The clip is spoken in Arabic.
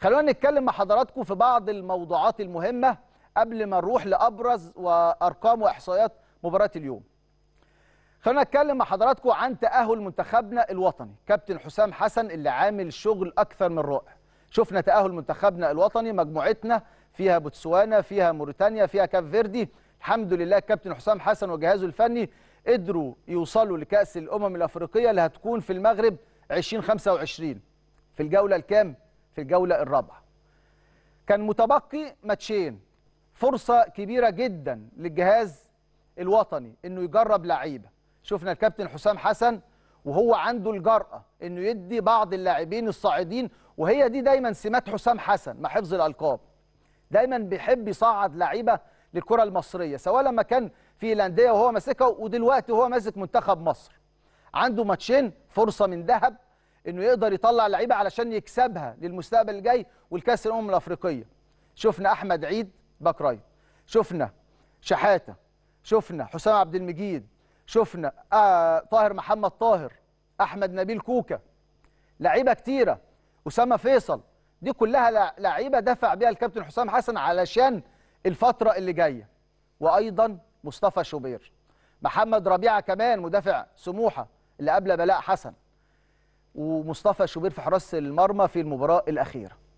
خلونا نتكلم مع حضراتكم في بعض الموضوعات المهمة قبل ما نروح لأبرز وأرقام وإحصائيات مباراة اليوم خلونا نتكلم مع حضراتكم عن تأهل منتخبنا الوطني كابتن حسام حسن اللي عامل شغل أكثر من رائع شفنا تأهل منتخبنا الوطني مجموعتنا فيها بوتسوانا فيها موريتانيا فيها كاب فيردي الحمد لله كابتن حسام حسن وجهازه الفني قدروا يوصلوا لكأس الأمم الأفريقية اللي هتكون في المغرب 2025 في الجولة الكام؟ في الجولة الرابعة كان متبقي ماتشين فرصة كبيرة جدا للجهاز الوطني انه يجرب لعيبة شفنا الكابتن حسام حسن وهو عنده الجرأة انه يدي بعض اللاعبين الصاعدين وهي دي دايما سمات حسام حسن مع حفظ الألقاب دايما بيحب يصعد لعيبة للكرة المصرية سواء لما كان في الأندية وهو ماسكها ودلوقتي وهو ماسك منتخب مصر عنده ماتشين فرصة من ذهب انه يقدر يطلع لعيبه علشان يكسبها للمستقبل الجاي والكاس الامم الافريقيه شفنا احمد عيد باك رايت شفنا شحاته شفنا حسام عبد المجيد شفنا آه طاهر محمد طاهر احمد نبيل كوكا لعيبه كتيره اسامه فيصل دي كلها لعيبه دفع بيها الكابتن حسام حسن علشان الفتره اللي جايه وايضا مصطفى شوبير محمد ربيعه كمان مدافع سموحه اللي قبل بلاء حسن ومصطفى شوبير في حراسه المرمى في المباراه الاخيره